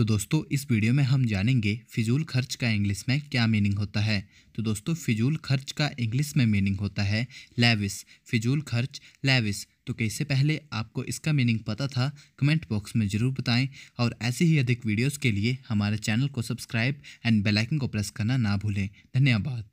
तो दोस्तों इस वीडियो में हम जानेंगे फिजूल खर्च का इंग्लिश में क्या मीनिंग होता है तो दोस्तों फिजूल खर्च का इंग्लिश में मीनिंग होता है लेविस फिजूल खर्च लेविस तो कैसे पहले आपको इसका मीनिंग पता था कमेंट बॉक्स में ज़रूर बताएं और ऐसे ही अधिक वीडियोस के लिए हमारे चैनल को सब्सक्राइब एंड बेलाइकन को प्रेस करना ना भूलें धन्यवाद